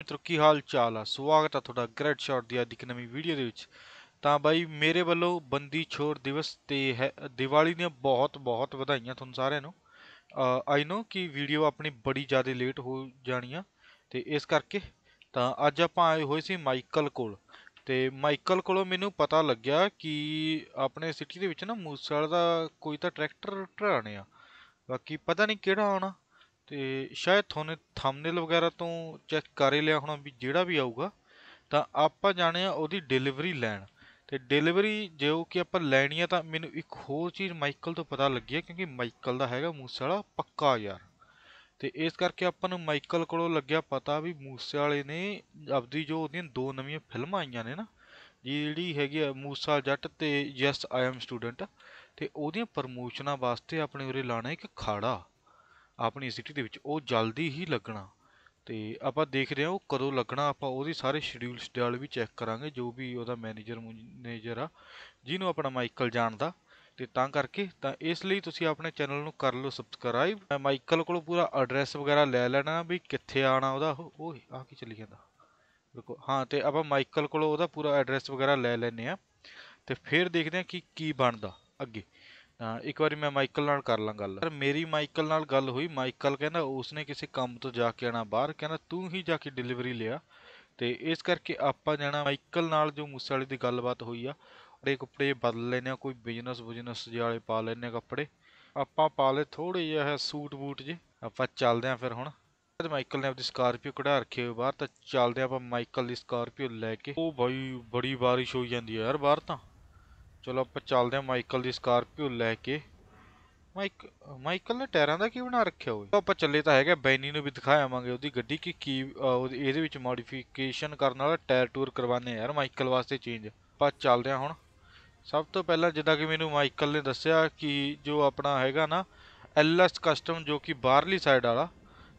ਮਿੱਤਰੋ ਕੀ ਹਾਲ ਚਾਲ ਆ ਸਵਾਗਤ ਆ ਤੁਹਾਡਾ ਗ੍ਰੈਡ ਸ਼ਾਟ ਦੀ ਅੱਜ ਦੀ ਨਵੀਂ ਵੀਡੀਓ ਦੇ ਵਿੱਚ ਤਾਂ ਬਾਈ ਮੇਰੇ ਵੱਲੋਂ ਬੰਦੀ ਛੋੜ ਦਿਵਸ ਤੇ ਹੈ ਦੀਵਾਲੀ ਦੀਆਂ ਬਹੁਤ ਬਹੁਤ ਵਧਾਈਆਂ ਤੁਹਾਨੂੰ ਸਾਰਿਆਂ ਨੂੰ ਆਈ نو ਕਿ ਵੀਡੀਓ ਆਪਣੀ ਬੜੀ ਜ਼ਿਆਦਾ ਲੇਟ ਹੋ ਜਾਣੀ ਆ ਤੇ ਇਸ ਕਰਕੇ ਤਾਂ ਅੱਜ ਆਪਾਂ ਆਏ ਹੋਏ ਸੀ ਮਾਈਕਲ ਕੋਲ ਤੇ ਮਾਈਕਲ ਕੋਲੋਂ ਮੈਨੂੰ ਪਤਾ ਲੱਗਿਆ ਕਿ ਆਪਣੇ ਸਿਟੀ ਦੇ ਵਿੱਚ ਨਾ ਮੂਸੇਵਾਲ ਦਾ ਕੋਈ ਤਾਂ ਟਰੈਕਟਰ ਟਰਾਣੇ ਆ ਬਾਕੀ ਪਤਾ ਨਹੀਂ ਕਿਹੜਾ ਆਉਣਾ ਤੇ ਸ਼ਾਇਦ ਤੁਹਾਨੂੰ ਥੰਬਨੇਲ ਵਗੈਰਾ ਤੋਂ ਚੈੱਕ ਕਰ ਹੀ ਲਿਆ ਹੋਣਾ ਵੀ ਜਿਹੜਾ ਵੀ ਆਊਗਾ ਤਾਂ ਆਪਾਂ ਜਾਣੇ ਆ ਉਹਦੀ ਡਿਲੀਵਰੀ ਲੈਣ ਤੇ ਡਿਲੀਵਰੀ ਜੋ ਕਿ ਆਪਾਂ ਲੈਣੀ ਆ ਤਾਂ ਮੈਨੂੰ ਇੱਕ ਹੋਰ ਚੀਜ਼ ਮਾਈਕਲ ਤੋਂ ਪਤਾ ਲੱਗੀ ਹੈ ਕਿਉਂਕਿ ਮਾਈਕਲ ਦਾ ਹੈਗਾ ਮੂਸੇ ਵਾਲਾ ਪੱਕਾ ਯਾਰ ਤੇ ਇਸ ਕਰਕੇ ਆਪਾਂ ਨੂੰ ਮਾਈਕਲ ਕੋਲੋਂ ਲੱਗਿਆ ਪਤਾ ਵੀ ਮੂਸੇ ਵਾਲੇ ਨੇ ਆਪਦੀ ਜੋ ਉਹਦੀਆਂ ਦੋ ਨਵੀਆਂ ਫਿਲਮਾਂ ਆਈਆਂ ਨੇ ਨਾ ਜਿਹੜੀ ਹੈਗੀ ਆ ਮੂਸਾ ਜੱਟ ਤੇ ਯੈਸ ਆਈ ਐਮ ਸਟੂਡੈਂਟ ਤੇ ਉਹਦੀਆਂ ਪ੍ਰਮੋਸ਼ਨਾਂ ਵਾਸਤੇ ਆਪਣੇ ਉਰੇ ਲਾਣਾ ਇੱਕ ਖਾੜਾ ਆਪਣੀ ਸਿਟੀ ਦੇ ਵਿੱਚ ਉਹ ਜਲਦੀ ਹੀ ਲੱਗਣਾ ਤੇ ਆਪਾਂ ਦੇਖਦੇ ਹਾਂ ਉਹ ਕਦੋਂ ਲੱਗਣਾ ਆਪਾਂ ਉਹਦੀ ਸਾਰੇ ਸ਼ਡਿਊਲ ਡਾਲ ਵੀ ਚੈੱਕ ਕਰਾਂਗੇ ਜੋ ਵੀ ਉਹਦਾ ਮੈਨੇਜਰ ਮੈਨੇਜਰ ਆ ਜਿਹਨੂੰ ਆਪਣਾ ਮਾਈਕਲ ਜਾਣਦਾ ਤੇ ਤਾਂ ਕਰਕੇ ਤਾਂ ਇਸ ਲਈ ਤੁਸੀਂ ਆਪਣੇ ਚੈਨਲ ਨੂੰ ਕਰ ਲਓ ਸਬਸਕ੍ਰਾਈਬ ਮੈਂ ਮਾਈਕਲ ਕੋਲੋਂ ਪੂਰਾ ਐਡਰੈਸ ਵਗੈਰਾ ਲੈ ਲੈਣਾ ਵੀ ਕਿੱਥੇ ਆਣਾ ਉਹਦਾ ਉਹ ਆ ਕੀ ਚੱਲੀ ਜਾਂਦਾ ਦੇਖੋ ਹਾਂ ਤੇ ਆਪਾਂ ਮਾਈਕਲ ਕੋਲੋਂ ਉਹਦਾ ਪੂਰਾ ਐਡਰੈਸ ਵਗੈਰਾ ਲੈ ਲੈਨੇ ਆ ਤੇ ਫਿਰ ਦੇਖਦੇ ਆ ਕਿ ਕੀ ਬਣਦਾ ਅੱਗੇ ਇੱਕ ਵਾਰੀ ਮੈਂ ਮਾਈਕਲ ਨਾਲ ਕਰ ਲਾਂ ਗੱਲ ਪਰ ਮੇਰੀ ਮਾਈਕਲ ਨਾਲ ਗੱਲ ਹੋਈ ਮਾਈਕਲ ਕਹਿੰਦਾ ਉਸਨੇ ਕਿਸੇ ਕੰਮ ਤੋਂ ਜਾ ਕੇ ਆਣਾ ਬਾਹਰ ਕਹਿੰਦਾ ਤੂੰ ਹੀ ਜਾ ਕੇ ਡਿਲੀਵਰੀ ਲਿਆ ਤੇ ਇਸ ਕਰਕੇ ਆਪਾਂ ਜਾਣਾ ਮਾਈਕਲ ਨਾਲ ਜੋ ਮੂਸੇ ਵਾਲੀ ਦੀ ਗੱਲਬਾਤ ਹੋਈ ਆ ਕੱਪੜੇ ਕੱਪੜੇ ਬਦਲ ਲੈਨੇ ਆ ਕੋਈ ਬਿਜ਼ਨਸ ਬਿਜ਼ਨਸ ਜਿਹੇ ਵਾਲੇ ਪਾ ਲੈਨੇ ਕੱਪੜੇ ਆਪਾਂ ਪਾ ਲੈ ਥੋੜੇ ਜਿਹਾ ਸੂਟ ਬੂਟ ਜੇ ਆਪਾਂ ਚੱਲਦੇ ਆ ਫਿਰ ਹੁਣ ਮਾਈਕਲ ਨੇ ਆਪਣੀ ਸਕਾਰਪੀਓ ਕਢਾ ਰੱਖੀ ਹੋਈ ਬਾਹਰ ਤਾਂ ਚੱਲਦੇ ਆਪਾਂ ਮਾਈਕਲ ਦੀ ਸਕਾਰਪੀਓ ਲੈ ਕੇ ਉਹ ਭਾਈ ਬੜੀ ਬਾਰਿਸ਼ ਹੋਈ ਜਾਂਦੀ ਆ ਯਾਰ ਬਾਹਰ ਤਾਂ ਚਲੋ ਆਪਾਂ ਚੱਲਦੇ ਹਾਂ ਮਾਈਕਲ ਦੀ ਸਕਾਰਪੀਓ ਲੈ ਕੇ ਮਾਈਕ ਮਾਈਕਲ ਨੇ ਟਾਇਰਾਂ ਦਾ ਕੀ ਬਣਾ ਰੱਖਿਆ ਹੋਵੇ ਆਪਾਂ ਚੱਲੇ ਤਾਂ ਹੈਗਾ ਬੈਨੀ ਨੂੰ ਵੀ ਦਿਖਾਵਾਂਗੇ ਉਹਦੀ ਗੱਡੀ ਕਿ ਕੀ ਇਹਦੇ ਵਿੱਚ ਮੋਡੀਫਿਕੇਸ਼ਨ ਕਰਨ ਵਾਲਾ ਟਾਇਰ ਟੂਰ ਕਰਵਾਨੇ ਯਾਰ ਮਾਈਕਲ ਵਾਸਤੇ ਚੇਂਜ ਆਪਾਂ ਚੱਲਦੇ ਹਾਂ ਹੁਣ ਸਭ ਤੋਂ ਪਹਿਲਾਂ ਜਿੱਦਾਂ ਕਿ ਮੈਨੂੰ ਮਾਈਕਲ ਨੇ ਦੱਸਿਆ ਕਿ ਜੋ ਆਪਣਾ ਹੈਗਾ ਨਾ ਐਲਐਸ ਕਸਟਮ ਜੋ ਕਿ ਬਾਹਰਲੀ ਸਾਈਡ ਵਾਲਾ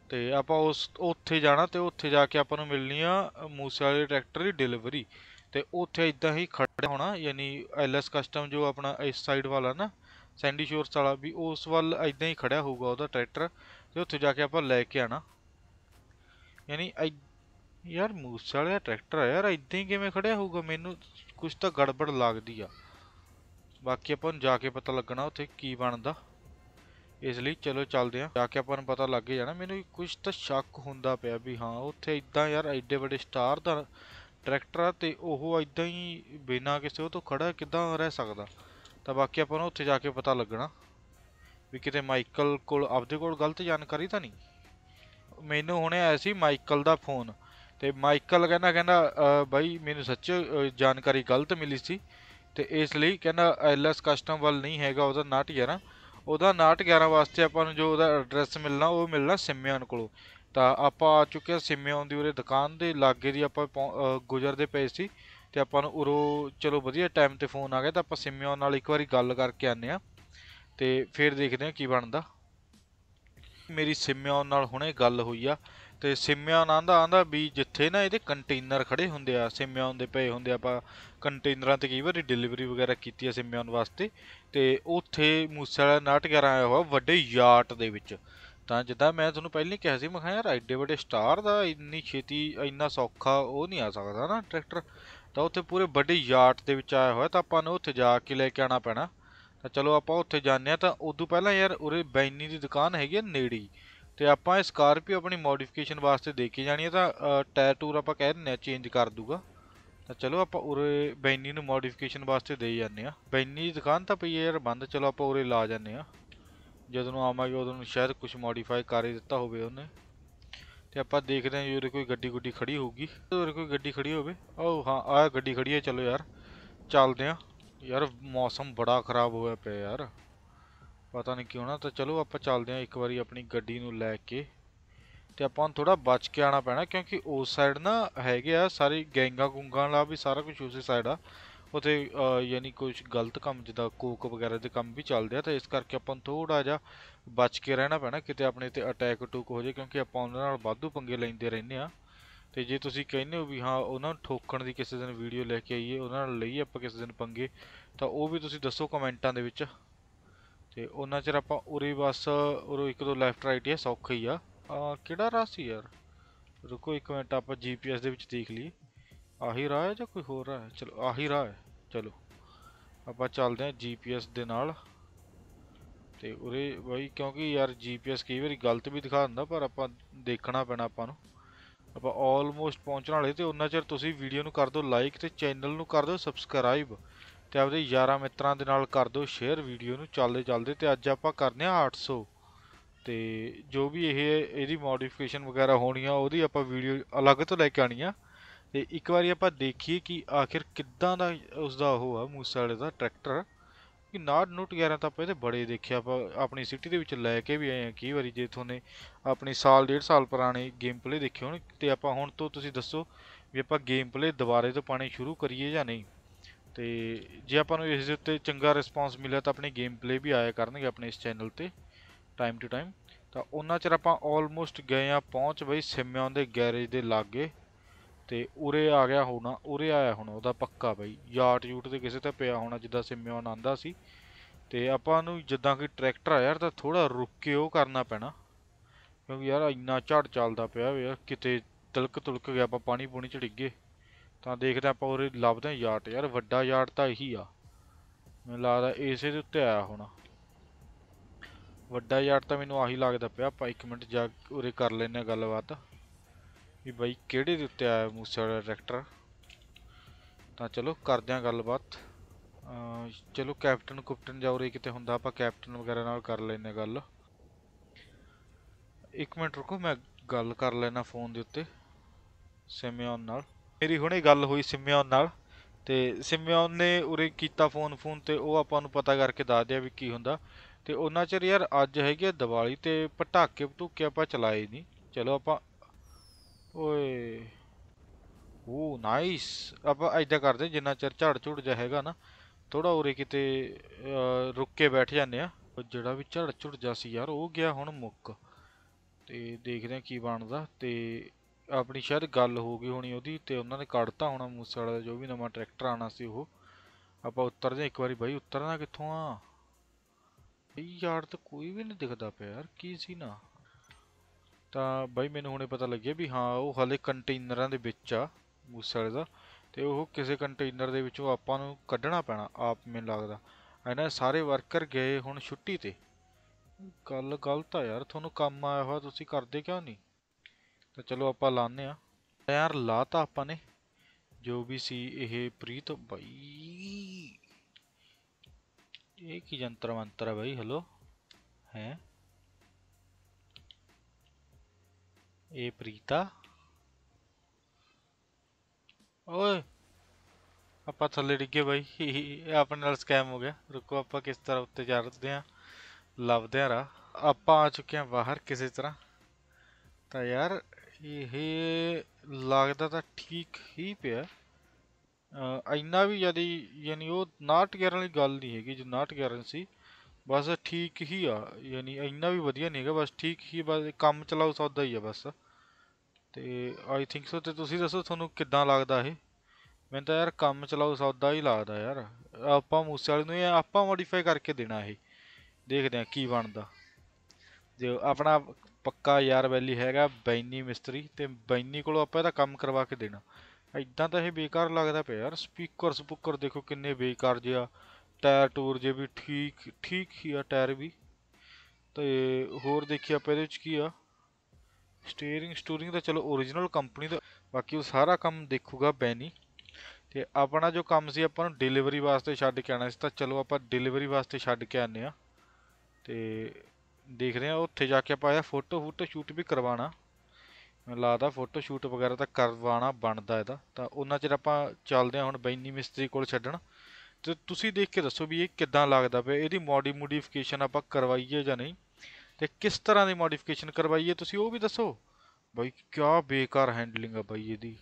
ਤੇ ਆਪਾਂ ਉਸ ਉੱਥੇ ਜਾਣਾ ਤੇ ਉੱਥੇ ਜਾ ਕੇ ਆਪਾਂ ਨੂੰ ਮਿਲਣੀ ਆ ਮੂਸੇ ਵਾਲੇ ਟਰੈਕਟਰ ਦੀ ਡਿਲੀਵਰੀ ਤੇ ਉੱਥੇ ਇਦਾਂ ਹੀ ਖੜਾ ਹੋਣਾ ਯਾਨੀ ਐਲਐਸ ਕਸਟਮ ਜੋ ਆਪਣਾ ਇਸ ਸਾਈਡ ਵਾਲਾ ਨਾ ਸੈਂਡੀ ਸ਼ੋਰਸ ਵਾਲਾ ਵੀ ਉਸ ਵੱਲ ਇਦਾਂ ਹੀ ਖੜਿਆ ਹੋਊਗਾ ਉਹਦਾ ਟਰੈਕਟਰ ਤੇ ਉੱਥੇ ਜਾ ਕੇ ਆਪਾਂ ਲੈ ਕੇ ਆਣਾ ਯਾਨੀ ਯਾਰ ਮੂਸੇ ਵਾਲਾ ਟਰੈਕਟਰ ਆ ਯਾਰ ਇਦਾਂ ਹੀ ਕਿਵੇਂ ਖੜਿਆ ਹੋਊਗਾ ਮੈਨੂੰ ਕੁਝ ਤਾਂ ਗੜਬੜ ਲੱਗਦੀ ਆ ਬਾਕੀ ਆਪਾਂ ਨੂੰ ਜਾ ਕੇ ਪਤਾ ਲੱਗਣਾ ਉੱਥੇ ਕੀ ਬਣਦਾ ਇਸ ਲਈ ਚਲੋ ਚੱਲਦੇ ਆ ਜਾ ਕੇ ਆਪਾਂ ਨੂੰ ਪਤਾ ਲੱਗ ਜਾਣਾ ਮੈਨੂੰ ਕੁਝ ਤਾਂ ਸ਼ੱਕ ਹੁੰਦਾ ਪਿਆ ਵੀ ਹਾਂ ਉੱਥੇ ਇਦਾਂ ਯਾਰ ਐਡੇ ਵੱਡੇ ਸਟਾਰ ਦਾ ਟਰੈਕਟਰ ਆ ਤੇ ਉਹ ਇਦਾਂ ਹੀ ਬਿਨਾਂ ਕਿਸੇ ਉਹ ਤੋਂ ਖੜਾ ਕਿਦਾਂ ਰਹਿ ਸਕਦਾ ਤਾਂ ਬਾਕੀ ਆਪਾਂ ਨੂੰ ਉੱਥੇ ਜਾ ਕੇ ਪਤਾ ਲੱਗਣਾ ਵੀ ਕਿਤੇ ਮਾਈਕਲ ਕੋਲ ਆਪਦੇ ਕੋਲ ਗਲਤ ਜਾਣਕਾਰੀ ਤਾਂ ਨਹੀਂ ਮੈਨੂੰ ਹੁਣੇ ਆਇਆ ਸੀ ਮਾਈਕਲ ਦਾ ਫੋਨ ਤੇ ਮਾਈਕਲ ਕਹਿੰਦਾ ਕਹਿੰਦਾ ਬਾਈ ਮੈਨੂੰ ਸੱਚ ਜਾਣਕਾਰੀ ਗਲਤ ਮਿਲੀ ਸੀ ਤੇ ਇਸ ਲਈ ਕਹਿੰਦਾ ਐਲਐਸ ਕਸਟਮ ਵੱਲ ਨਹੀਂ ਹੈਗਾ ਉਹਦਾ ਨਾਟ 11 ਉਹਦਾ ਨਾਟ 11 ਵਾਸਤੇ ਆਪਾਂ ਨੂੰ ਜੋ ਉਹਦਾ ਐਡਰੈਸ ਮਿਲਣਾ ਉਹ ਮਿਲਣਾ ਸਿਮਿਆਨ ਕੋਲੋਂ ਤਾਂ ਆਪਾਂ ਆ ਚੁੱਕੇ ਆ ਸਿੰਮਿਓਂ ਦੀ ਉਰੇ ਦੁਕਾਨ ਦੇ ਲਾਗੇ ਦੀ ਆਪਾਂ ਗੁਜ਼ਰਦੇ ਪਏ ਸੀ ਤੇ ਆਪਾਂ ਨੂੰ ਉਰੋ ਚਲੋ ਵਧੀਆ ਟਾਈਮ ਤੇ ਫੋਨ ਆ ਗਿਆ ਤਾਂ ਆਪਾਂ ਸਿਮਿਓਨ ਨਾਲ ਇੱਕ ਵਾਰੀ ਗੱਲ ਕਰਕੇ ਆਨੇ ਆ ਤੇ ਫਿਰ ਦੇਖਦੇ ਹਾਂ ਕੀ ਬਣਦਾ ਮੇਰੀ ਸਿਮਿਓਨ ਨਾਲ ਹੁਣੇ ਗੱਲ ਹੋਈ ਆ ਤੇ ਸਿਮਿਓਨ ਆਂਦਾ ਆਂਦਾ ਵੀ ਜਿੱਥੇ ਨਾ ਇਹਦੇ ਕੰਟੇਨਰ ਖੜੇ ਹੁੰਦੇ ਆ ਸਿਮਿਓਨ ਦੇ ਪਏ ਹੁੰਦੇ ਆ ਆਪਾਂ ਕੰਟੇਨਰਾਂ ਤੇ ਕਈ ਵਾਰੀ ਡਿਲੀਵਰੀ ਵਗੈਰਾ ਕੀਤੀ ਆ ਸਿਮਿਓਨ ਵਾਸਤੇ ਤੇ ਉੱਥੇ ਮੂਸੇ ਵਾਲਾ ਨਾਟਕਰ ਆਇਆ ਹੋਇਆ ਵੱਡੇ ਯਾਟ ਦੇ ਵਿੱਚ ਤਾਂ ਜਿੱਦਾਂ ਮੈਂ ਤੁਹਾਨੂੰ ਪਹਿਲਾਂ ਹੀ ਕਿਹਾ ਸੀ ਮੈਂ ਕਿਹਾ ਯਾਰ ਐਡੇ ਵੱਡੇ ਸਟਾਰ ਦਾ ਇੰਨੀ ਛੇਤੀ ਇੰਨਾ ਸੌਖਾ ਉਹ ਨਹੀਂ ਆ ਸਕਦਾ ਨਾ ਟਰੈਕਟਰ ਤਾਂ ਉੱਥੇ ਪੂਰੇ ਵੱਡੇ ਯਾਰਟ ਦੇ ਵਿੱਚ ਆਇਆ ਹੋਇਆ ਤਾਂ ਆਪਾਂ ਨੂੰ ਉੱਥੇ ਜਾ ਕੇ ਲੈ ਕੇ ਆਣਾ ਪੈਣਾ ਤਾਂ ਚਲੋ ਆਪਾਂ ਉੱਥੇ ਜਾਂਦੇ ਆ ਤਾਂ ਉਦੋਂ ਪਹਿਲਾਂ ਯਾਰ ਉਰੇ ਬੈਨੀ ਦੀ ਦੁਕਾਨ ਹੈਗੀ ਹੈ ਨੇੜੀ ਤੇ ਆਪਾਂ ਇਹ ਸਕਾਰਪੀਓ ਆਪਣੀ ਮੋਡੀਫਿਕੇਸ਼ਨ ਵਾਸਤੇ ਦੇ ਕੇ ਜਾਣੀ ਹੈ ਤਾਂ ਟਾਇਰ ਟੂਰ ਆਪਾਂ ਕਹਿ ਦਿੰਨੇ ਆ ਚੇਂਜ ਕਰ ਦੂਗਾ ਤਾਂ ਚਲੋ ਆਪਾਂ ਉਰੇ ਬੈਨੀ ਨੂੰ ਮੋਡੀਫਿਕੇਸ਼ਨ ਵਾਸਤੇ ਦੇ ਜਾਂਦੇ ਆ ਬੈਨੀ ਦੀ ਦੁਕਾਨ ਤਾਂ ਪਈ ਹੈ ਯਾਰ ਬੰਦ ਚਲੋ ਆਪਾਂ ਉਰੇ ਲਾ ਜਾਂਦੇ ਆ ਜਦੋਂ ਨੂੰ ਆਵਾਂਗੇ ਉਦੋਂ ਨੂੰ ਸ਼ਾਇਦ ਕੁਝ ਮੋਡੀਫਾਈ ਕਰ ਹੀ ਦਿੱਤਾ ਹੋਵੇ ਉਹਨੇ ਤੇ ਆਪਾਂ ਦੇਖਦੇ ਹਾਂ ਜੇ ਕੋਈ ਗੱਡੀ ਗੁੱਡੀ ਖੜੀ ਹੋਊਗੀ ਜੇ ਕੋਈ ਗੱਡੀ ਖੜੀ ਹੋਵੇ ਆਓ ਹਾਂ ਆ ਗੱਡੀ ਖੜੀ ਹੈ ਚਲੋ ਯਾਰ ਚੱਲਦੇ ਆ ਯਾਰ ਮੌਸਮ ਬੜਾ ਖਰਾਬ ਹੋਇਆ ਪਿਆ ਯਾਰ ਪਤਾ ਨਹੀਂ ਕਿਉਂ ਨਾ ਤਾਂ ਚਲੋ ਆਪਾਂ ਚੱਲਦੇ ਆ ਇੱਕ ਵਾਰੀ ਆਪਣੀ ਗੱਡੀ ਨੂੰ ਲੈ ਕੇ ਤੇ ਆਪਾਂ ਨੂੰ ਥੋੜਾ ਬਚ ਕੇ ਆਣਾ ਪੈਣਾ ਕਿਉਂਕਿ ਉਸ ਸਾਈਡ ਨਾ ਹੈਗੇ ਆ ਸਾਰੇ ਗੈਂਗਾ ਗੁੰਗਾ ਵਾਲਾ ਵੀ ਸਾਰਾ ਕੁਝ ਉਸੇ ਸਾਈਡ ਆ ਉਥੇ ਯਾਨੀ ਕੁਝ ਗਲਤ ਕੰਮ ਜਿੱਦਾਂ ਕੋਕ ਵਗੈਰਾ ਦੇ ਕੰਮ ਵੀ ਚੱਲਦੇ ਆ ਤਾਂ ਇਸ ਕਰਕੇ ਆਪਾਂ ਨੂੰ ਥੋੜਾ ਜਿਹਾ ਬਚ ਕੇ ਰਹਿਣਾ ਪੈਣਾ ਕਿਤੇ ਆਪਣੇ ਤੇ ਅਟੈਕ ਟੂਕ ਹੋ ਜੇ ਕਿਉਂਕਿ ਆਪਾਂ ਉਹਨਾਂ ਨਾਲ ਵਾਧੂ ਪੰਗੇ ਲੈਂਦੇ ਰਹਿੰਦੇ ਆ ਤੇ ਜੇ ਤੁਸੀਂ ਕਹਿੰਦੇ ਹੋ ਵੀ ਹਾਂ ਉਹਨਾਂ ਨੂੰ ਠੋਕਣ ਦੀ ਕਿਸੇ ਦਿਨ ਵੀਡੀਓ ਲੈ ਕੇ ਆਈਏ ਉਹਨਾਂ ਨਾਲ ਲਈ ਆਪਾਂ ਕਿਸੇ ਦਿਨ ਪੰਗੇ ਤਾਂ ਉਹ ਵੀ ਤੁਸੀਂ ਦੱਸੋ ਕਮੈਂਟਾਂ ਦੇ ਵਿੱਚ ਤੇ ਉਹਨਾਂ ਚਿਰ ਆਪਾਂ ਉਰੇ ਬਸ ਉਰੋ ਇੱਕ ਦੋ ਲੈਫਟ ਰਾਈਟ ਹੀ ਸੌਖਾ ਹੀ ਆ ਕਿਹੜਾ ਰਾਸੀ ਯਾਰ ਰੁਕੋ ਇੱਕ ਮਿੰਟ ਆਪਾਂ ਜੀਪੀਐਸ ਦੇ ਵਿੱਚ ਦੇਖ ਲਈਏ ਆਹੀ ਰਾਹ ਹੈ ਜਾਂ ਕੋਈ ਹੋਰ ਰਾਹ ਹੈ ਚਲੋ ਆਹੀ ਰਾਹ ਹੈ ਚਲੋ ਆਪਾਂ ਚੱਲਦੇ ਹਾਂ ਜੀਪੀਐਸ ਦੇ ਨਾਲ ਤੇ ਉਰੇ ਬਾਈ ਕਿਉਂਕਿ ਯਾਰ ਜੀਪੀਐਸ ਕਈ ਵਾਰੀ ਗਲਤ ਵੀ ਦਿਖਾ ਦਿੰਦਾ ਪਰ ਆਪਾਂ ਦੇਖਣਾ ਪੈਣਾ ਆਪਾਂ ਨੂੰ ਆਪਾਂ ਆਲਮੋਸਟ ਪਹੁੰਚਣ ਵਾਲੇ ਤੇ ਉਹਨਾਂ ਚਿਰ ਤੁਸੀਂ ਵੀਡੀਓ ਨੂੰ ਕਰ ਦਿਓ ਲਾਈਕ ਤੇ ਚੈਨਲ ਨੂੰ ਕਰ ਦਿਓ ਸਬਸਕ੍ਰਾਈਬ ਤੇ ਆਪਦੇ ਯਾਰਾਂ ਮਿੱਤਰਾਂ ਦੇ ਨਾਲ ਕਰ ਦਿਓ ਸ਼ੇਅਰ ਵੀਡੀਓ ਨੂੰ ਚੱਲਦੇ ਚੱਲਦੇ ਤੇ ਅੱਜ ਆਪਾਂ ਕਰਨੇ ਆ 800 ਤੇ ਜੋ ਵੀ ਇਹ ਇਹਦੀ ਮੋਡੀਫਿਕੇਸ਼ਨ ਵਗੈਰਾ ਹੋਣੀ ਆ ਉਹਦੀ ਆਪਾਂ ਵੀਡੀਓ ਅਲੱਗ ਤੋਂ ਲੈ ਕੇ ਆਣੀ ਆ ਤੇ ਇੱਕ ਵਾਰੀ ਆਪਾਂ ਦੇਖੀਏ ਕਿ ਆਖਿਰ ਕਿੱਦਾਂ ਦਾ ਉਸ ਦਾ ਉਹ ਆ ਮੂਸਾ ਵਾਲੇ ਦਾ ਟਰੈਕਟਰ ਕਿ ਨਾਟ ਨੋਟ 11 ਤਾਂ ਆਪਾਂ ਇਹਦੇ ਬੜੇ ਦੇਖਿਆ ਆਪਾਂ ਆਪਣੀ ਸਿਟੀ ਦੇ ਵਿੱਚ ਲੈ ਕੇ ਵੀ ਆਏ ਆ ਕਈ ਵਾਰੀ ਜੇ ਤੁਹਾਨੂੰ ਆਪਣੀ ਸਾਲ ਡੇਢ ਸਾਲ ਪੁਰਾਣੀ ਗੇਮ ਪਲੇ ਦੇਖੀ ਹੋਣ ਤੇ ਆਪਾਂ ਹੁਣ ਤੋਂ ਤੁਸੀਂ ਦੱਸੋ ਵੀ ਆਪਾਂ ਗੇਮ ਪਲੇ ਦੁਬਾਰੇ ਤੋਂ ਪਾਣੀ ਸ਼ੁਰੂ ਕਰੀਏ ਜਾਂ ਨਹੀਂ ਤੇ ਜੇ ਆਪਾਂ ਨੂੰ ਇਸ ਦੇ ਉੱਤੇ ਚੰਗਾ ਰਿਸਪੌਂਸ ਮਿਲਿਆ ਤਾਂ ਆਪਣੀ ਗੇਮ ਪਲੇ ਵੀ ਆਇਆ ਕਰਨਗੇ ਆਪਣੇ ਇਸ ਚੈਨਲ ਤੇ ਟਾਈਮ ਟੂ ਟਾਈਮ ਤਾਂ ਉਹਨਾਂ ਚਿਰ ਆਪਾਂ ਆਲਮੋਸਟ ਗਏ ਆ ਪਹੁੰਚ ਬਈ ਸਿਮਿਓਨ ਦੇ ਗੈਰੇਜ ਦੇ ਲਾਗੇ ਤੇ ਉਰੇ ਆ ਗਿਆ ਹੋਣਾ ਉਰੇ ਆਇਆ ਹੋਣਾ ਉਹਦਾ ਪੱਕਾ ਬਈ ਯਾਟ ਯੂਟ ਤੇ ਕਿਸੇ ਤੇ ਪਿਆ ਹੋਣਾ ਜਿੱਦਾਂ ਸਿਮਿਓਨ ਆਂਦਾ ਸੀ ਤੇ ਆਪਾਂ ਨੂੰ ਜਿੱਦਾਂ ਕਿ ਟਰੈਕਟਰ ਆ ਯਾਰ ਤਾਂ ਥੋੜਾ ਰੁਕ ਕੇ ਉਹ ਕਰਨਾ ਪੈਣਾ ਕਿਉਂਕਿ ਯਾਰ ਇੰਨਾ ਝੜ ਚੱਲਦਾ ਪਿਆ ਵੇ ਕਿਤੇ ਤਲਕ ਤੁਲਕ ਗਿਆ ਆਪਾਂ ਪਾਣੀ ਪੂਣੀ ਚ ਡਿੱਗੇ ਤਾਂ ਦੇਖਦੇ ਆਪਾਂ ਉਰੇ ਲੱਭਦੇ ਯਾਟ ਯਾਰ ਵੱਡਾ ਯਾਟ ਤਾਂ ਇਹੀ ਆ ਮੈਨੂੰ ਲੱਗਦਾ ਇਸੇ ਦੇ ਉੱਤੇ ਆਇਆ ਹੋਣਾ ਵੱਡਾ ਯਾਟ ਤਾਂ ਮੈਨੂੰ ਆਹੀ ਲੱਗਦਾ ਪਿਆ ਆਪਾਂ 1 ਮਿੰਟ ਜਾ ਉਰੇ ਕਰ ਲੈਨੇ ਗੱਲਬਾਤ ਵੀ ਬਾਈ ਕਿਹੜੇ ਦੇ ਉੱਤੇ ਆਇਆ ਮੂਸੇ ਵਾਲਾ ਡਾਇਰੈਕਟਰ ਤਾਂ ਚਲੋ ਕਰਦੇ ਆ ਗੱਲਬਾਤ ਚਲੋ ਕੈਪਟਨ ਕੁਪਟਨ ਜਾ ਉਰੇ ਕਿਤੇ ਹੁੰਦਾ ਆਪਾਂ ਕੈਪਟਨ ਵਗੈਰਾ ਨਾਲ ਕਰ ਲੈਨੇ ਗੱਲ ਇੱਕ ਮਿੰਟ ਰੁਕੋ ਮੈਂ ਗੱਲ ਕਰ ਲੈਣਾ ਫੋਨ ਦੇ ਉੱਤੇ ਸਿਮਿਓਨ ਨਾਲ ਮੇਰੀ ਹੁਣੇ ਗੱਲ ਹੋਈ ਸਿਮਿਓਨ ਨਾਲ ਤੇ ਸਿਮਿਓਨ ਨੇ ਉਰੇ ਕੀਤਾ ਫੋਨ ਫੋਨ ਤੇ ਉਹ ਆਪਾਂ ਨੂੰ ਪਤਾ ਕਰਕੇ ਦੱਸ ਦਿਆ ਵੀ ਕੀ ਹੁੰਦਾ ਤੇ ਉਹਨਾਂ ਚਿਰ ਯਾਰ ਅੱਜ ਹੈਗੀ ਦੀਵਾਲੀ ਤੇ ਪਟਾਕੇ ਕਿ ਆਪਾਂ ਚਲਾਏ ਨਹੀਂ ਚਲੋ ਆਪਾਂ ਓਏ ਓ ਨਾਈਸ ਆਪਾਂ ਐਦਾਂ ਕਰਦੇ ਜਿੰਨਾ ਚਿਰ ਝੜ ਝੁੜ ਜਾ ਹੈਗਾ ਨਾ ਥੋੜਾ ਉਰੇ ਕਿਤੇ ਰੁੱਕ ਕੇ ਬੈਠ ਜਾਂਦੇ ਆ ਜਿਹੜਾ ਵੀ ਝੜ ਝੁੜ ਜਾ ਸੀ ਯਾਰ ਉਹ ਗਿਆ ਹੁਣ ਮੁੱਕ ਤੇ ਦੇਖਦੇ ਆ ਕੀ ਬਣਦਾ ਤੇ ਆਪਣੀ ਸ਼ਾਇਦ ਗੱਲ ਹੋ ਗਈ ਹੋਣੀ ਉਹਦੀ ਤੇ ਉਹਨਾਂ ਨੇ ਕੱਢਤਾ ਹੁਣ ਮੂਸੇ ਵਾਲਾ ਜੋ ਵੀ ਨਵਾਂ ਟਰੈਕਟਰ ਆਣਾ ਸੀ ਉਹ ਆਪਾਂ ਉਤਰਦੇ ਇੱਕ ਵਾਰੀ ਬਾਈ ਉਤਰਨਾ ਕਿੱਥੋਂ ਆ ਯਾਰ ਤਾਂ ਕੋਈ ਵੀ ਨਹੀਂ ਦਿਖਦਾ ਪਿਆ ਯਾਰ ਕੀ ਸੀ ਨਾ ਤਾਂ ਬਾਈ ਮੈਨੂੰ ਹੁਣੇ ਪਤਾ ਲੱਗਿਆ ਵੀ ਹਾਂ ਉਹ ਹਲੇ ਕੰਟੇਨਰਾਂ ਦੇ ਵਿੱਚ ਆ ਮੂਸੇ ਵਾਲੇ ਦਾ ਤੇ ਉਹ ਕਿਸੇ ਕੰਟੇਨਰ ਦੇ ਵਿੱਚੋਂ ਆਪਾਂ ਨੂੰ ਕੱਢਣਾ ਪੈਣਾ ਆਪ ਮੈਨੂੰ ਲੱਗਦਾ ਇਹਨਾਂ ਸਾਰੇ ਵਰਕਰ ਗਏ ਹੁਣ ਛੁੱਟੀ ਤੇ ਗੱਲ ਗਲਤ ਆ ਯਾਰ ਤੁਹਾਨੂੰ ਕੰਮ ਆਇਆ ਹੋਇਆ ਤੁਸੀਂ ਕਰਦੇ ਕਿਉਂ ਨਹੀਂ ਤਾਂ ਚਲੋ ਆਪਾਂ ਲਾਣੇ ਆ ਯਾਰ ਲਾਤਾ ਆਪਾਂ ਨੇ ਜੋ ਵੀ ਸੀ ਇਹ ਪ੍ਰੀਤ ਬਾਈ ਇਹ ਕੀ ਜੰਤਰ ਮੰਤਰ ਹੈ ਬਾਈ ਹਲੋ ਹੈ ਏ ਪ੍ਰੀਤਾ ਓਏ ਆਪਾਂ ਥੱਲੇ ਡਿੱਗੇ ਬਾਈ ਇਹ ਆਪਣੇ ਨਾਲ ਸਕੈਮ ਹੋ ਗਿਆ ਰੁਕੋ ਆਪਾਂ ਕਿਸ ਤਰ੍ਹਾਂ ਉੱਤੇ ਚੜਦੇ ਆ ਲੱਭਦੇ ਆ ਰਾ ਆਪਾਂ ਆ ਚੁੱਕੇ ਆ ਬਾਹਰ ਕਿਸੇ ਤਰ੍ਹਾਂ ਤਾਂ ਯਾਰ ਇਹ ਲੱਗਦਾ ਤਾਂ ਠੀਕ ਹੀ ਪਿਆ ਇੰਨਾ ਵੀ ਜਿਆਦਾ ਯਾਨੀ ਉਹ ਨਾਟ ਕਰਨ ਵਾਲੀ ਗੱਲ ਨਹੀਂ ਹੈਗੀ ਜੋ ਨਾਟ ਕਰਨ ਸੀ ਬਸ ਠੀਕ ਹੀ ਆ ਯਾਨੀ ਇੰਨਾ ਵੀ ਵਧੀਆ ਨਹੀਂ ਹੈਗਾ ਬਸ ਠੀਕ ਹੀ ਬਸ ਕੰਮ ਚਲਾਉ ਸੌਦਾ ਹੀ ਆ ਬਸ ਤੇ ਆਈ ਥਿੰਕ ਸੋ ਤੇ ਤੁਸੀਂ ਦੱਸੋ ਤੁਹਾਨੂੰ ਕਿੱਦਾਂ ਲੱਗਦਾ ਇਹ ਮੈਨੂੰ ਤਾਂ ਯਾਰ ਕੰਮ ਚਲਾਉ ਸੌਦਾ ਹੀ ਲੱਗਦਾ ਯਾਰ ਆਪਾਂ ਮੂਸੇ ਵਾਲੇ ਨੂੰ ਇਹ ਆਪਾਂ ਮੋਡੀਫਾਈ ਕਰਕੇ ਦੇਣਾ ਇਹ ਦੇਖਦੇ ਆ ਕੀ ਬਣਦਾ ਜੇ ਆਪਣਾ ਪੱਕਾ ਯਾਰ ਵੈਲੀ ਹੈਗਾ ਬੈਨੀ ਮਿਸਤਰੀ ਤੇ ਬੈਨੀ ਕੋਲੋਂ ਆਪਾਂ ਇਹਦਾ ਕੰਮ ਕਰਵਾ ਕੇ ਦੇਣਾ ਇਦਾਂ ਤਾਂ ਇਹ ਬੇਕਾਰ ਲੱਗਦਾ ਪਿਆ ਯਾਰ ਸਪੀਕਰ ਸਪੂਕਰ ਦੇਖੋ ਕਿੰਨੇ ਬੇਕਾਰ ਜਿਹਾ ਟਾਇਰ ਟੂਰ ਜੇ ਵੀ ਠੀਕ ਠੀਕ ਹੀ ਆ ਟਾਇਰ ਵੀ ਤੇ ਹੋਰ ਦੇਖੀ ਆਪਾਂ ਇਹਦੇ ਵਿੱਚ ਕੀ ਆ ਸਟੀering ਸਟੂਰਿੰਗ ਤਾਂ ਚਲੋ origignal ਕੰਪਨੀ ਦਾ ਬਾਕੀ ਉਹ ਸਾਰਾ ਕੰਮ ਦੇਖੂਗਾ ਬੈਨੀ ਤੇ ਆਪਣਾ ਜੋ ਕੰਮ ਸੀ ਆਪਾਂ ਨੂੰ ਡਿਲੀਵਰੀ ਵਾਸਤੇ ਛੱਡ ਕੇ ਆਣਾ ਸੀ ਤਾਂ ਚਲੋ ਆਪਾਂ ਡਿਲੀਵਰੀ ਵਾਸਤੇ ਛੱਡ ਕੇ ਆਨੇ ਆ ਤੇ ਰਹੇ ਆ ਉੱਥੇ ਜਾ ਕੇ ਆਪਾਂ ਆਇਆ ਫੋਟੋ ਫੋਟੋ ਸ਼ੂਟ ਵੀ ਕਰਵਾਣਾ ਮੈਨੂੰ ਲੱਗਦਾ ਫੋਟੋ ਸ਼ੂਟ ਵਗੈਰਾ ਤਾਂ ਕਰਵਾਣਾ ਬਣਦਾ ਇਹਦਾ ਤਾਂ ਉਹਨਾਂ ਚਿਰ ਆਪਾਂ ਚੱਲਦੇ ਆ ਹੁਣ ਬੈਨੀ ਮਿਸਤਰੀ ਕੋਲ ਛੱਡਣ ਤੇ ਤੁਸੀਂ ਦੇਖ ਕੇ ਦੱਸੋ ਵੀ ਇਹ ਕਿੱਦਾਂ ਲੱਗਦਾ ਪਿਆ ਇਹਦੀ ਮੋਡੀ ਮੋਡੀਫਿਕੇਸ਼ਨ ਆਪਾਂ ਕਰਵਾਈਏ ਜਾਂ ਨਹੀਂ ਤੇ ਕਿਸ ਤਰ੍ਹਾਂ ਦੀ ਮੋਡੀਫਿਕੇਸ਼ਨ ਕਰਵਾਈਏ ਤੁਸੀਂ ਉਹ ਵੀ ਦੱਸੋ ਬਾਈ ਕਿਆ ਬੇਕਾਰ ਹੈਂਡਲਿੰਗ ਆ ਬਾਈ ਇਹਦੀ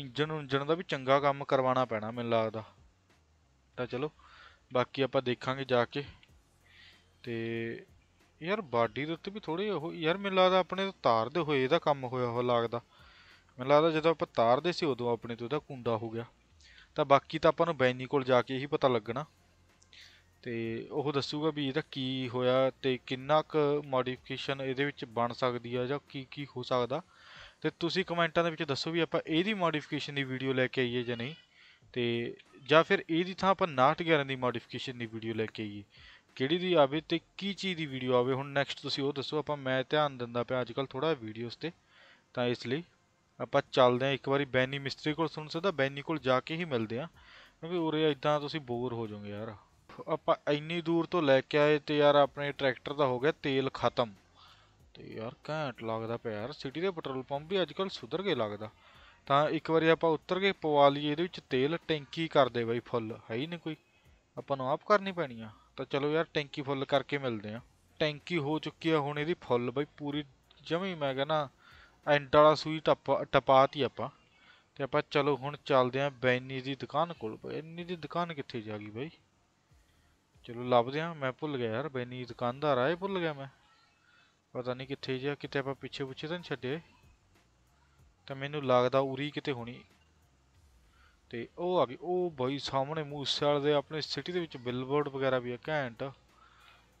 ਇੰਜਨ ਇੰਜਨ ਦਾ ਵੀ ਚੰਗਾ ਕੰਮ ਕਰਵਾਉਣਾ ਪੈਣਾ ਮੈਨੂੰ ਲੱਗਦਾ ਤਾਂ ਚਲੋ ਬਾਕੀ ਆਪਾਂ ਦੇਖਾਂਗੇ ਜਾ ਕੇ ਤੇ ਯਾਰ ਬਾਡੀ ਦੇ ਉੱਤੇ ਵੀ ਥੋੜੇ ਉਹ ਯਾਰ ਮੈਨੂੰ ਲੱਗਦਾ ਆਪਣੇ ਤਾਰ ਦੇ ਹੋਏ ਇਹਦਾ ਕੰਮ ਹੋਇਆ ਹੋ ਲੱਗਦਾ ਮੈਨੂੰ ਲੱਗਦਾ ਜਦੋਂ ਆਪਾਂ ਤਾਰ ਦੇ ਸੀ ਉਦੋਂ ਆਪਣੇ ਤੋਂ ਇਹਦਾ ਕੁੰਡਾ ਹੋ ਗਿਆ ਤਾਂ ਬਾਕੀ ਤਾਂ ਆਪਾਂ ਨੂੰ ਬੈਨੀ ਕੋਲ ਜਾ ਕੇ ਹੀ ਪਤਾ ਲੱਗਣਾ ਤੇ ਉਹ ਦੱਸੂਗਾ ਵੀ ਇਹਦਾ ਕੀ ਹੋਇਆ ਤੇ ਕਿੰਨਾ ਕੁ ਮੋਡੀਫਿਕੇਸ਼ਨ ਇਹਦੇ ਵਿੱਚ ਬਣ ਸਕਦੀ ਆ ਜਾਂ ਕੀ ਕੀ ਹੋ ਸਕਦਾ ਤੇ ਤੁਸੀਂ ਕਮੈਂਟਾਂ ਦੇ ਵਿੱਚ ਦੱਸੋ ਵੀ ਆਪਾਂ ਇਹਦੀ ਮੋਡੀਫਿਕੇਸ਼ਨ ਦੀ ਵੀਡੀਓ ਲੈ ਕੇ ਆਈਏ ਜਾਂ ਨਹੀਂ ਤੇ ਜਾਂ ਫਿਰ ਇਹਦੀ ਥਾਂ ਆਪਾਂ 911 ਦੀ ਮੋਡੀਫਿਕੇਸ਼ਨ ਦੀ ਵੀਡੀਓ ਲੈ ਕੇ ਆਈਏ ਕਿਹੜੀ ਦੀ ਆਵੇ ਤੇ ਕੀ ਚੀਜ਼ ਦੀ ਵੀਡੀਓ ਆਵੇ ਹੁਣ ਨੈਕਸਟ ਤੁਸੀਂ ਉਹ ਦੱਸੋ ਆਪਾਂ ਮੈਂ ਧਿਆਨ ਦਿੰਦਾ ਪਿਆ ਅੱਜਕੱਲ ਥੋੜਾ ਵੀਡੀਓਸ ਤੇ ਤਾਂ ਇਸ ਲਈ ਆਪਾਂ ਚੱਲਦੇ ਆ ਇੱਕ ਵਾਰੀ ਬੈਨੀ ਮਿਸਤਰੀ ਕੋਲ ਸੁਣ ਸਕਦਾ ਬੈਨੀ ਕੋਲ ਜਾ ਕੇ ਹੀ ਮਿਲਦੇ ਆ ਕਿਉਂਕਿ ਉਰੇ ਇਦਾਂ ਤੁਸੀਂ ਬੋਰ ਹੋ ਜਾਓਗੇ ਯਾਰ ਆਪਾਂ ਇੰਨੀ ਦੂਰ ਤੋਂ ਲੈ ਕੇ ਆਏ ਤੇ ਯਾਰ ਆਪਣੇ ਟਰੈਕਟਰ ਦਾ ਹੋ ਗਿਆ ਤੇਲ ਖਤਮ ਤੇ ਯਾਰ ਘੈਂਟ ਲੱਗਦਾ ਪਿਆ ਯਾਰ ਸਿਟੀ ਦੇ ਪੈਟਰੋਲ ਪੰਪ ਵੀ ਅੱਜਕੱਲ ਸੁਧਰ ਕੇ ਲੱਗਦਾ ਤਾਂ ਇੱਕ ਵਾਰੀ ਆਪਾਂ ਉਤਰ ਕੇ ਪਵਾ ਲਈਏ ਇਹਦੇ ਵਿੱਚ ਤੇਲ ਟੈਂਕੀ ਕਰ ਦੇ ਬਾਈ ਫੁੱਲ ਹੈ ਹੀ ਨਹੀਂ ਕੋਈ ਆਪਾਂ ਨੂੰ ਆਪ ਕਰਨੀ ਪੈਣੀ ਆ ਤਾਂ ਚਲੋ ਯਾਰ ਟੈਂਕੀ ਫੁੱਲ ਕਰਕੇ ਮਿਲਦੇ ਆ ਟੈਂਕੀ ਹੋ ਚੁੱਕੀ ਆ ਹੁਣ ਇਹਦੀ ਫੁੱਲ ਬਾਈ ਪੂਰੀ ਜਮੀ ਮੈਂ ਕਹਿੰਦਾ ਐਂਡ ਵਾਲਾ ਸੂਈ ਟਪਾਤੀ ਆਪਾਂ ਤੇ ਆਪਾਂ ਚਲੋ ਹੁਣ ਚੱਲਦੇ ਆਂ ਬੈਨੀ ਦੀ ਦੁਕਾਨ ਕੋਲ ਬੈਨੀ ਦੀ ਦੁਕਾਨ ਕਿੱਥੇ ਜਾ ਗਈ ਬਾਈ ਚਲੋ ਲੱਭਦੇ ਆਂ ਮੈਂ ਭੁੱਲ ਗਿਆ ਯਾਰ ਬੈਨੀ ਦੁਕਾਨਦਾਰ ਆਏ ਭੁੱਲ ਗਿਆ ਮੈਂ ਪਤਾ ਨਹੀਂ ਕਿੱਥੇ ਜਾ ਕਿਤੇ ਆਪਾਂ ਪਿੱਛੇ ਪੁੱਛੇ ਤਾਂ ਛੱਡੇ ਤਾਂ ਮੈਨੂੰ ਲੱਗਦਾ ਉਰੀ ਕਿਤੇ ਹੋਣੀ ਤੇ ਉਹ ਆ ਗਈ ਉਹ ਬਾਈ ਸਾਹਮਣੇ ਮੂਸੇ ਵਾਲੇ ਦੇ ਆਪਣੇ ਸਿਟੀ ਦੇ ਵਿੱਚ ਬਿਲਬੋਰਡ ਵਗੈਰਾ ਵੀ ਆ ਘੈਂਟ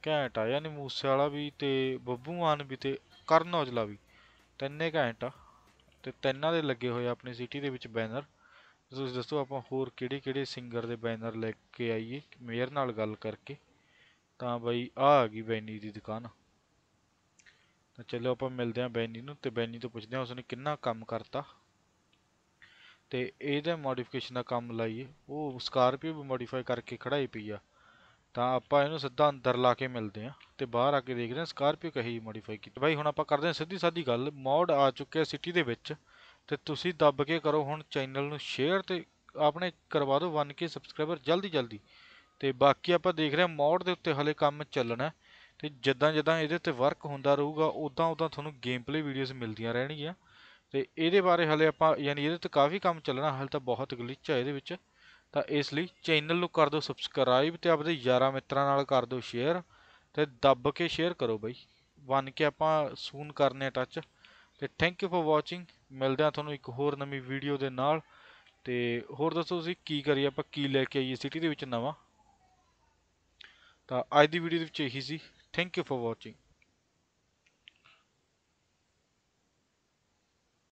ਘੈਂਟ ਆ ਯਾਨੀ ਮੂਸੇ ਵਾਲਾ ਵੀ ਤੇ ਬੱਬੂ ਮਾਨ ਵੀ ਤੇ ਕਰਨ ਔਜਲਾ ਵੀ ਤਿੰਨੇ ਘੈਂਟ ਆ ਤੇ ਤਿੰਨਾਂ ਦੇ ਲੱਗੇ ਹੋਏ ਆਪਣੀ ਸਿਟੀ ਦੇ ਵਿੱਚ ਬੈਨਰ ਤੁਸੀਂ ਦੱਸੋ ਆਪਾਂ ਹੋਰ ਕਿਹੜੇ ਕਿਹੜੇ ਸਿੰਗਰ ਦੇ ਬੈਨਰ ਲੈ ਕੇ ਆਈਏ ਮੇਅਰ ਨਾਲ ਗੱਲ ਕਰਕੇ ਤਾਂ ਬਈ ਆ ਆ ਗਈ ਬੈਨੀ ਦੀ ਦੁਕਾਨ ਤਾਂ ਚਲੋ ਆਪਾਂ ਮਿਲਦੇ ਆ ਬੈਨੀ ਨੂੰ ਤੇ ਬੈਨੀ ਤੋਂ ਪੁੱਛਦੇ ਆ ਉਸਨੇ ਕਿੰਨਾ ਕੰਮ ਕਰਤਾ ਤੇ ਇਹਦੇ ਮੋਡੀਫਿਕੇਸ਼ਨ ਦਾ ਕੰਮ ਲਾਈਏ ਉਹ ਸਕਾਰਪੀਓ ਵੀ ਮੋਡੀਫਾਈ ਕਰਕੇ ਖੜਾਈ ਪਈ ਆ ਤਾਂ ਆਪਾਂ ਇਹਨੂੰ ਸਿੱਧਾ ਅੰਦਰ ਲਾ ਕੇ ਮਿਲਦੇ ਆ ਤੇ ਬਾਹਰ ਆ ਕੇ ਦੇਖ ਰਹੇ ਸਕਾਰਪੀਓ ਕਹੀ ਮੋਡੀਫਾਈ ਕੀਤੀ ਬਾਈ ਹੁਣ ਆਪਾਂ ਕਰਦੇ ਆ ਸਿੱਧੀ ਸਾਦੀ ਗੱਲ ਮੋਡ ਆ ਚੁੱਕਿਆ ਸਿਟੀ ਦੇ ਵਿੱਚ ਤੇ ਤੁਸੀਂ ਦੱਬ ਕੇ ਕਰੋ ਹੁਣ ਚੈਨਲ ਨੂੰ ਸ਼ੇਅਰ ਤੇ ਆਪਣੇ ਕਰਵਾ ਦਿਓ 1k ਸਬਸਕ੍ਰਾਈਬਰ ਜਲਦੀ ਜਲਦੀ ਤੇ ਬਾਕੀ ਆਪਾਂ ਦੇਖ ਰਹੇ ਆ ਮੋਡ ਦੇ ਉੱਤੇ ਹਲੇ ਕੰਮ ਚੱਲਣਾ ਤੇ ਜਿੱਦਾਂ ਜਿੱਦਾਂ ਇਹਦੇ ਉੱਤੇ ਵਰਕ ਹੁੰਦਾ ਰਹੂਗਾ ਉਦਾਂ ਉਦਾਂ ਤੁਹਾਨੂੰ ਗੇਮ ਪਲੇ ਵੀਡੀਓਜ਼ ਮਿਲਦੀਆਂ ਰਹਿਣਗੀਆਂ ਤੇ ਇਹਦੇ ਬਾਰੇ ਹਲੇ ਆਪਾਂ ਯਾਨੀ ਇਹਦੇ ਤੇ ਕਾਫੀ ਕੰਮ ਚੱਲਣਾ ਹਲੇ ਤਾਂ ਬਹੁਤ ਗਲਿਚ ਆ ਇਹਦੇ ਵਿੱਚ ਤਾਂ ਇਸ ਲਈ ਚੈਨਲ ਨੂੰ ਕਰ ਦਿਓ ਸਬਸਕ੍ਰਾਈਬ ਤੇ ਆਪਦੇ ਯਾਰਾਂ ਮਿੱਤਰਾਂ ਨਾਲ ਕਰ ਦਿਓ ਸ਼ੇਅਰ ਤੇ ਦੱਬ ਕੇ ਸ਼ੇਅਰ ਕਰੋ ਬਈ ਬਣ ਕੇ ਆਪਾਂ ਸੂਨ ਕਰਨੇ ਆ ਟੱਚ ਤੇ ਥੈਂਕ ਯੂ ਫॉर ਵਾਚਿੰਗ ਮਿਲਦੇ ਆ ਤੁਹਾਨੂੰ ਇੱਕ ਹੋਰ ਨਵੀਂ ਵੀਡੀਓ ਦੇ ਨਾਲ ਤੇ ਹੋਰ ਦੱਸੋ ਤੁਸੀਂ ਕੀ ਕਰੀ ਆਪਾਂ ਕੀ ਲੈ ਕੇ ਆਈਏ ਸਿਟੀ ਦੇ ਵਿੱਚ ਨਵਾਂ ਤਾਂ ਅੱਜ ਦੀ ਵੀਡੀਓ ਦੇ ਵਿੱਚ ਇਹੀ ਸੀ ਥੈਂਕ ਯੂ ਫॉर ਵਾਚਿੰਗ